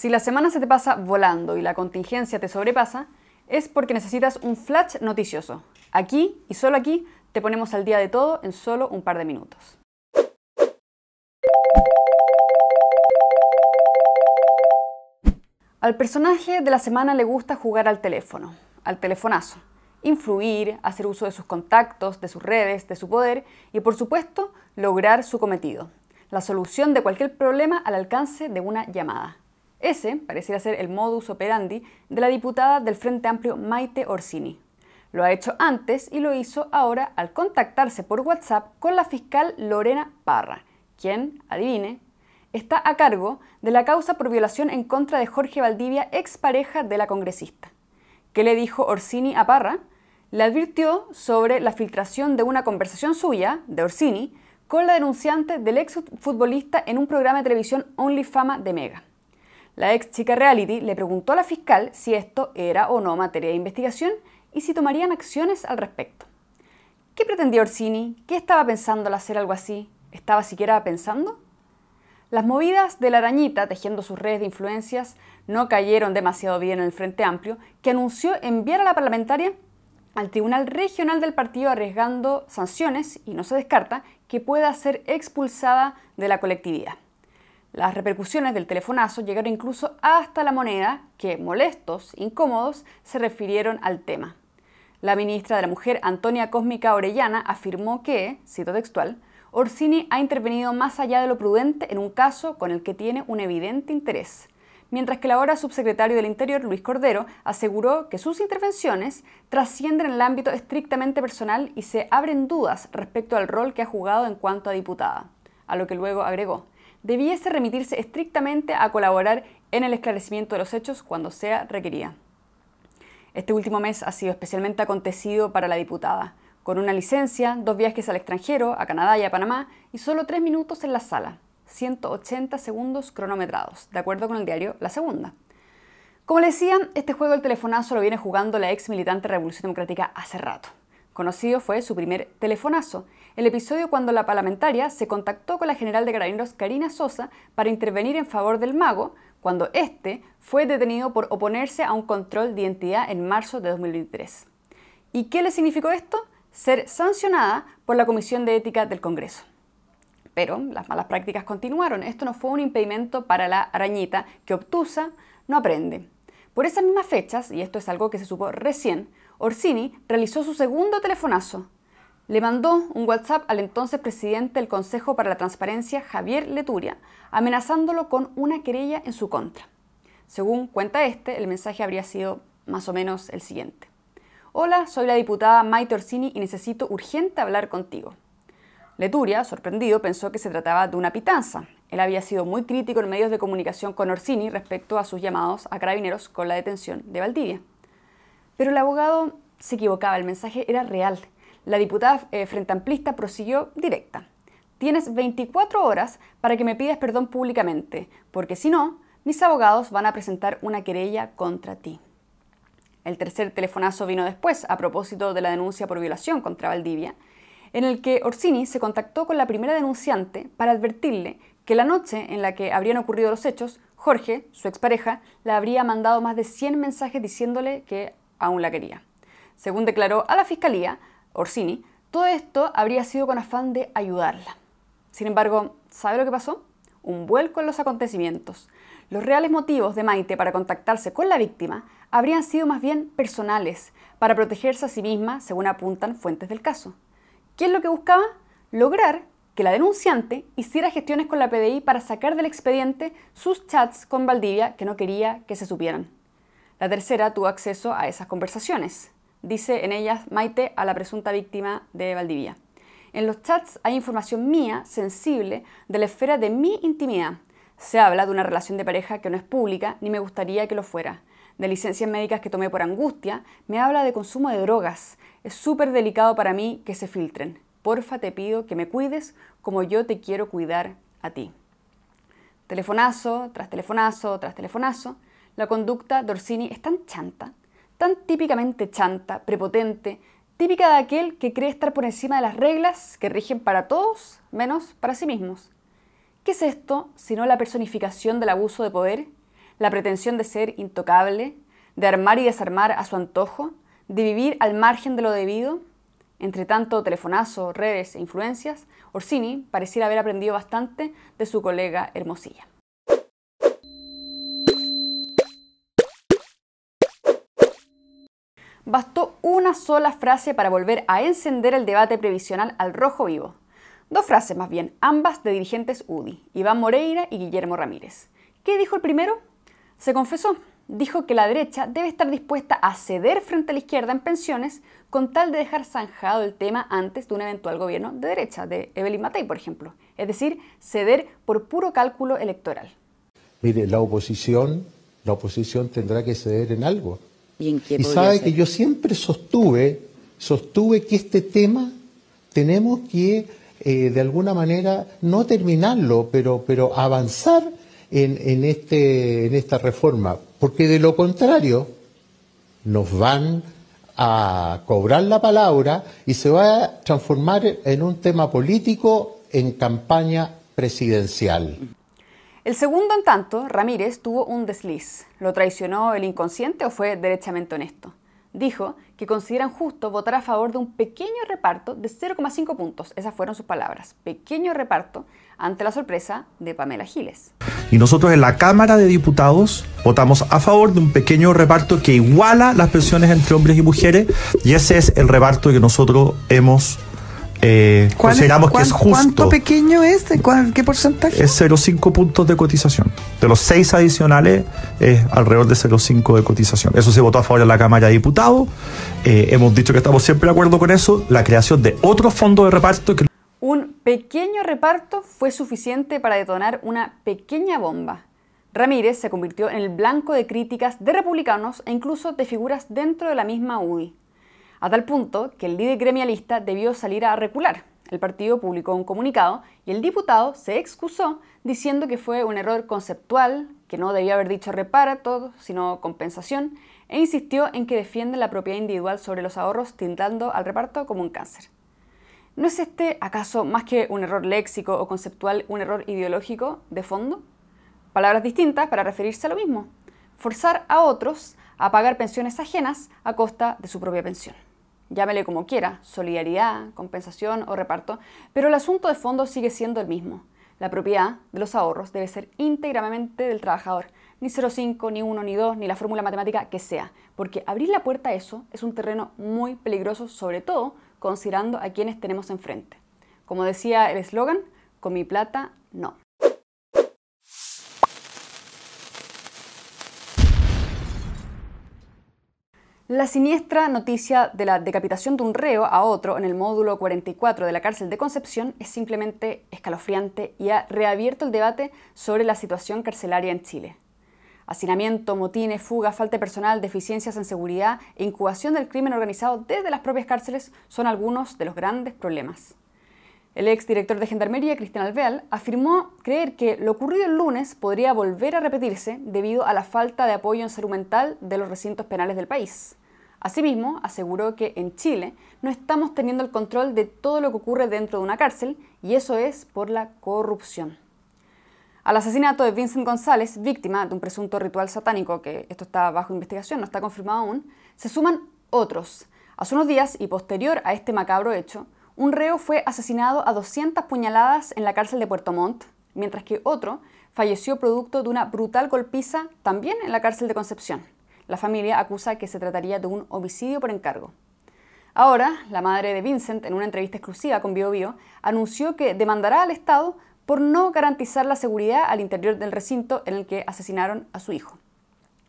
Si la semana se te pasa volando y la contingencia te sobrepasa, es porque necesitas un flash noticioso. Aquí y solo aquí te ponemos al día de todo en solo un par de minutos. Al personaje de la semana le gusta jugar al teléfono, al telefonazo, influir, hacer uso de sus contactos, de sus redes, de su poder y por supuesto lograr su cometido, la solución de cualquier problema al alcance de una llamada. Ese pareciera ser el modus operandi de la diputada del Frente Amplio Maite Orsini. Lo ha hecho antes y lo hizo ahora al contactarse por WhatsApp con la fiscal Lorena Parra, quien, adivine, está a cargo de la causa por violación en contra de Jorge Valdivia, pareja de la congresista. ¿Qué le dijo Orsini a Parra? Le advirtió sobre la filtración de una conversación suya, de Orsini, con la denunciante del ex futbolista en un programa de televisión Only Fama de Mega. La ex chica reality le preguntó a la fiscal si esto era o no materia de investigación y si tomarían acciones al respecto. ¿Qué pretendía Orsini? ¿Qué estaba pensando al hacer algo así? ¿Estaba siquiera pensando? Las movidas de la arañita tejiendo sus redes de influencias no cayeron demasiado bien en el Frente Amplio, que anunció enviar a la parlamentaria al Tribunal Regional del partido arriesgando sanciones y no se descarta que pueda ser expulsada de la colectividad. Las repercusiones del telefonazo llegaron incluso hasta la moneda, que, molestos, incómodos, se refirieron al tema. La ministra de la Mujer, Antonia Cósmica Orellana, afirmó que, cito textual, Orsini ha intervenido más allá de lo prudente en un caso con el que tiene un evidente interés, mientras que la ahora subsecretario del Interior, Luis Cordero, aseguró que sus intervenciones trascienden el ámbito estrictamente personal y se abren dudas respecto al rol que ha jugado en cuanto a diputada, a lo que luego agregó, debiese remitirse estrictamente a colaborar en el esclarecimiento de los hechos cuando sea requerida. Este último mes ha sido especialmente acontecido para la diputada, con una licencia, dos viajes al extranjero, a Canadá y a Panamá, y solo tres minutos en la sala, 180 segundos cronometrados, de acuerdo con el diario La Segunda. Como le decía, este juego del telefonazo lo viene jugando la ex militante Revolución Democrática hace rato. Conocido fue su primer telefonazo, el episodio cuando la parlamentaria se contactó con la general de carabineros Karina Sosa para intervenir en favor del mago, cuando éste fue detenido por oponerse a un control de identidad en marzo de 2003. ¿Y qué le significó esto? Ser sancionada por la Comisión de Ética del Congreso. Pero las malas prácticas continuaron. Esto no fue un impedimento para la arañita que obtusa no aprende. Por esas mismas fechas, y esto es algo que se supo recién, Orsini realizó su segundo telefonazo, le mandó un WhatsApp al entonces presidente del Consejo para la Transparencia, Javier Leturia, amenazándolo con una querella en su contra. Según cuenta este, el mensaje habría sido más o menos el siguiente. Hola, soy la diputada Maite Orsini y necesito urgente hablar contigo. Leturia, sorprendido, pensó que se trataba de una pitanza. Él había sido muy crítico en medios de comunicación con Orsini respecto a sus llamados a carabineros con la detención de Valdivia. Pero el abogado se equivocaba, el mensaje era real la diputada eh, frente amplista prosiguió directa. Tienes 24 horas para que me pidas perdón públicamente, porque si no, mis abogados van a presentar una querella contra ti. El tercer telefonazo vino después, a propósito de la denuncia por violación contra Valdivia, en el que Orsini se contactó con la primera denunciante para advertirle que la noche en la que habrían ocurrido los hechos, Jorge, su expareja, le habría mandado más de 100 mensajes diciéndole que aún la quería. Según declaró a la fiscalía, Orsini, todo esto habría sido con afán de ayudarla. Sin embargo, ¿sabe lo que pasó? Un vuelco en los acontecimientos. Los reales motivos de Maite para contactarse con la víctima habrían sido más bien personales, para protegerse a sí misma, según apuntan fuentes del caso. ¿Qué es lo que buscaba? Lograr que la denunciante hiciera gestiones con la PDI para sacar del expediente sus chats con Valdivia que no quería que se supieran. La tercera tuvo acceso a esas conversaciones dice en ellas Maite a la presunta víctima de Valdivia. En los chats hay información mía, sensible, de la esfera de mi intimidad. Se habla de una relación de pareja que no es pública, ni me gustaría que lo fuera. De licencias médicas que tomé por angustia, me habla de consumo de drogas. Es súper delicado para mí que se filtren. Porfa, te pido que me cuides como yo te quiero cuidar a ti. Telefonazo, tras telefonazo, tras telefonazo. La conducta de Orsini es tan chanta tan típicamente chanta, prepotente, típica de aquel que cree estar por encima de las reglas que rigen para todos menos para sí mismos. ¿Qué es esto sino la personificación del abuso de poder, la pretensión de ser intocable, de armar y desarmar a su antojo, de vivir al margen de lo debido? Entre tanto telefonazo, redes e influencias, Orsini pareciera haber aprendido bastante de su colega Hermosilla. bastó una sola frase para volver a encender el debate previsional al rojo vivo. Dos frases más bien, ambas de dirigentes UDI, Iván Moreira y Guillermo Ramírez. ¿Qué dijo el primero? Se confesó. Dijo que la derecha debe estar dispuesta a ceder frente a la izquierda en pensiones con tal de dejar zanjado el tema antes de un eventual gobierno de derecha, de Evelyn Matei, por ejemplo. Es decir, ceder por puro cálculo electoral. Mire, la oposición, la oposición tendrá que ceder en algo ¿Y, sabe que yo siempre sostuve, sostuve que este tema tenemos que, eh, de alguna manera, no terminarlo, pero, pero avanzar en, este, en esta reforma, porque de lo contrario nos van a cobrar la palabra y se va a transformar en un tema político en campaña presidencial. El segundo, en tanto, Ramírez tuvo un desliz. ¿Lo traicionó el inconsciente o fue derechamente honesto? Dijo que consideran justo votar a favor de un pequeño reparto de 0,5 puntos. Esas fueron sus palabras. Pequeño reparto ante la sorpresa de Pamela Giles. Y nosotros en la Cámara de Diputados votamos a favor de un pequeño reparto que iguala las pensiones entre hombres y mujeres y ese es el reparto que nosotros hemos eh, consideramos que es justo. ¿Cuánto pequeño es? ¿Qué porcentaje? Es 0,5 puntos de cotización. De los seis adicionales es alrededor de 0,5 de cotización. Eso se votó a favor de la Cámara de Diputados. Eh, hemos dicho que estamos siempre de acuerdo con eso. La creación de otro fondo de reparto. Que... Un pequeño reparto fue suficiente para detonar una pequeña bomba. Ramírez se convirtió en el blanco de críticas de republicanos e incluso de figuras dentro de la misma UDI a tal punto que el líder gremialista debió salir a recular. El partido publicó un comunicado y el diputado se excusó diciendo que fue un error conceptual, que no debía haber dicho reparto, sino compensación, e insistió en que defiende la propiedad individual sobre los ahorros, tintando al reparto como un cáncer. ¿No es este acaso más que un error léxico o conceptual, un error ideológico de fondo? Palabras distintas para referirse a lo mismo. Forzar a otros a pagar pensiones ajenas a costa de su propia pensión llámele como quiera, solidaridad, compensación o reparto, pero el asunto de fondo sigue siendo el mismo. La propiedad de los ahorros debe ser íntegramente del trabajador, ni 0,5, ni 1, ni 2, ni la fórmula matemática que sea, porque abrir la puerta a eso es un terreno muy peligroso, sobre todo considerando a quienes tenemos enfrente. Como decía el eslogan, con mi plata, no. La siniestra noticia de la decapitación de un reo a otro en el módulo 44 de la cárcel de Concepción es simplemente escalofriante y ha reabierto el debate sobre la situación carcelaria en Chile. Hacinamiento, motines, fuga, falta de personal, deficiencias en seguridad e incubación del crimen organizado desde las propias cárceles son algunos de los grandes problemas. El exdirector de Gendarmería, Cristian Alveal, afirmó creer que lo ocurrido el lunes podría volver a repetirse debido a la falta de apoyo en salud mental de los recintos penales del país. Asimismo, aseguró que en Chile no estamos teniendo el control de todo lo que ocurre dentro de una cárcel y eso es por la corrupción. Al asesinato de Vincent González, víctima de un presunto ritual satánico, que esto está bajo investigación, no está confirmado aún, se suman otros. Hace unos días y posterior a este macabro hecho, un reo fue asesinado a 200 puñaladas en la cárcel de Puerto Montt, mientras que otro falleció producto de una brutal golpiza también en la cárcel de Concepción. La familia acusa que se trataría de un homicidio por encargo. Ahora, la madre de Vincent, en una entrevista exclusiva con BioBio, anunció que demandará al Estado por no garantizar la seguridad al interior del recinto en el que asesinaron a su hijo.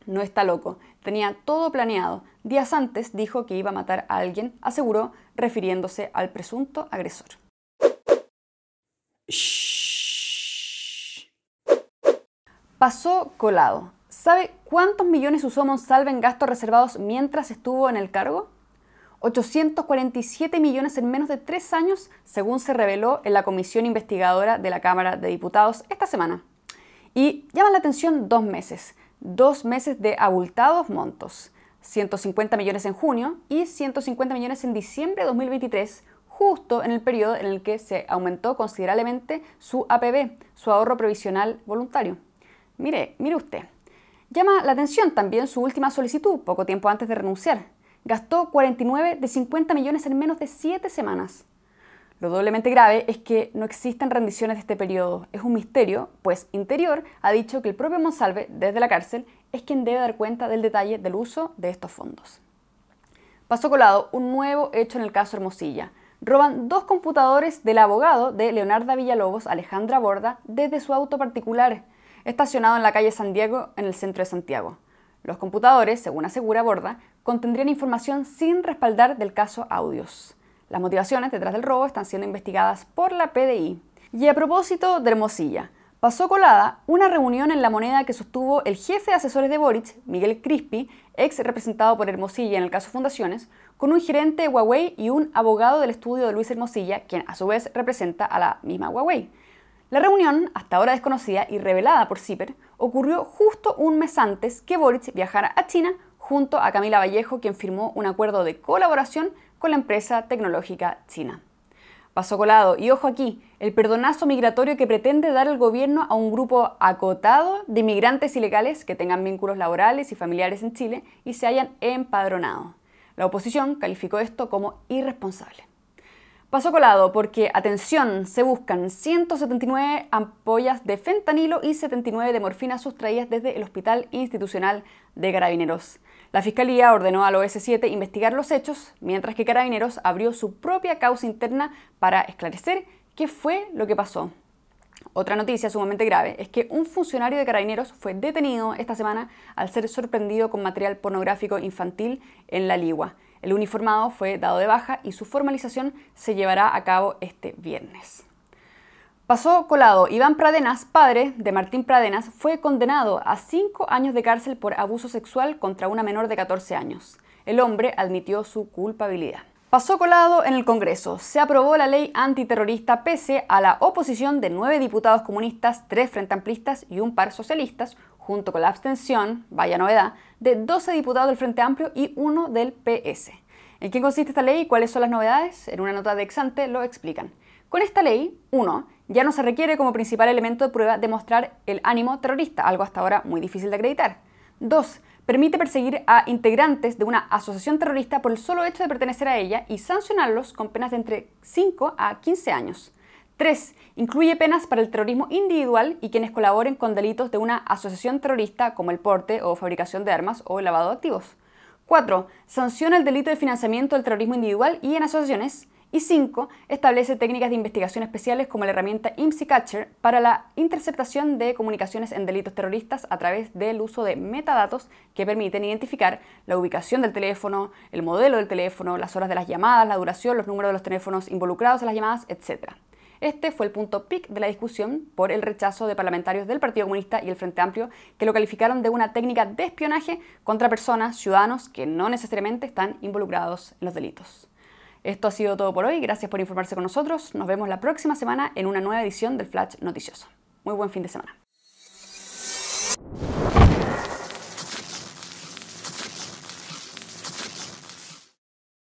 No está loco, tenía todo planeado. Días antes dijo que iba a matar a alguien, aseguró, refiriéndose al presunto agresor. Pasó colado. ¿Sabe cuántos millones usó Monsalve en gastos reservados mientras estuvo en el cargo? 847 millones en menos de tres años, según se reveló en la comisión investigadora de la Cámara de Diputados esta semana. Y llaman la atención dos meses, dos meses de abultados montos, 150 millones en junio y 150 millones en diciembre de 2023, justo en el periodo en el que se aumentó considerablemente su APB, su ahorro previsional voluntario. Mire, mire usted, Llama la atención también su última solicitud, poco tiempo antes de renunciar. Gastó 49 de 50 millones en menos de 7 semanas. Lo doblemente grave es que no existen rendiciones de este periodo. Es un misterio, pues Interior ha dicho que el propio Monsalve, desde la cárcel, es quien debe dar cuenta del detalle del uso de estos fondos. Paso colado un nuevo hecho en el caso Hermosilla. Roban dos computadores del abogado de Leonardo Villalobos, Alejandra Borda, desde su auto particular estacionado en la calle San Diego, en el centro de Santiago. Los computadores, según asegura Borda, contendrían información sin respaldar del caso audios. Las motivaciones detrás del robo están siendo investigadas por la PDI. Y a propósito de Hermosilla, pasó colada una reunión en La Moneda que sostuvo el jefe de asesores de Boric, Miguel Crispi, ex representado por Hermosilla en el caso Fundaciones, con un gerente de Huawei y un abogado del estudio de Luis Hermosilla, quien a su vez representa a la misma Huawei. La reunión, hasta ahora desconocida y revelada por CIPER, ocurrió justo un mes antes que Boric viajara a China junto a Camila Vallejo, quien firmó un acuerdo de colaboración con la empresa tecnológica china. Paso colado, y ojo aquí, el perdonazo migratorio que pretende dar el gobierno a un grupo acotado de inmigrantes ilegales que tengan vínculos laborales y familiares en Chile y se hayan empadronado. La oposición calificó esto como irresponsable. Paso colado porque, atención, se buscan 179 ampollas de fentanilo y 79 de morfina sustraídas desde el Hospital Institucional de Carabineros. La Fiscalía ordenó al OS7 investigar los hechos, mientras que Carabineros abrió su propia causa interna para esclarecer qué fue lo que pasó. Otra noticia sumamente grave es que un funcionario de carabineros fue detenido esta semana al ser sorprendido con material pornográfico infantil en La Ligua. El uniformado fue dado de baja y su formalización se llevará a cabo este viernes. Pasó colado. Iván Pradenas, padre de Martín Pradenas, fue condenado a cinco años de cárcel por abuso sexual contra una menor de 14 años. El hombre admitió su culpabilidad. Pasó colado en el Congreso. Se aprobó la ley antiterrorista pese a la oposición de nueve diputados comunistas, tres frente y un par socialistas, junto con la abstención, vaya novedad, de 12 diputados del Frente Amplio y uno del PS. ¿En qué consiste esta ley y cuáles son las novedades? En una nota de Exante lo explican. Con esta ley, 1. Ya no se requiere como principal elemento de prueba demostrar el ánimo terrorista, algo hasta ahora muy difícil de acreditar. 2. Permite perseguir a integrantes de una asociación terrorista por el solo hecho de pertenecer a ella y sancionarlos con penas de entre 5 a 15 años. 3. Incluye penas para el terrorismo individual y quienes colaboren con delitos de una asociación terrorista como el porte o fabricación de armas o el lavado de activos. 4. Sanciona el delito de financiamiento del terrorismo individual y en asociaciones. Y 5. Establece técnicas de investigación especiales como la herramienta IMSI Catcher para la interceptación de comunicaciones en delitos terroristas a través del uso de metadatos que permiten identificar la ubicación del teléfono, el modelo del teléfono, las horas de las llamadas, la duración, los números de los teléfonos involucrados en las llamadas, etc. Este fue el punto pic de la discusión por el rechazo de parlamentarios del Partido Comunista y el Frente Amplio, que lo calificaron de una técnica de espionaje contra personas, ciudadanos, que no necesariamente están involucrados en los delitos. Esto ha sido todo por hoy, gracias por informarse con nosotros, nos vemos la próxima semana en una nueva edición del Flash Noticioso. Muy buen fin de semana.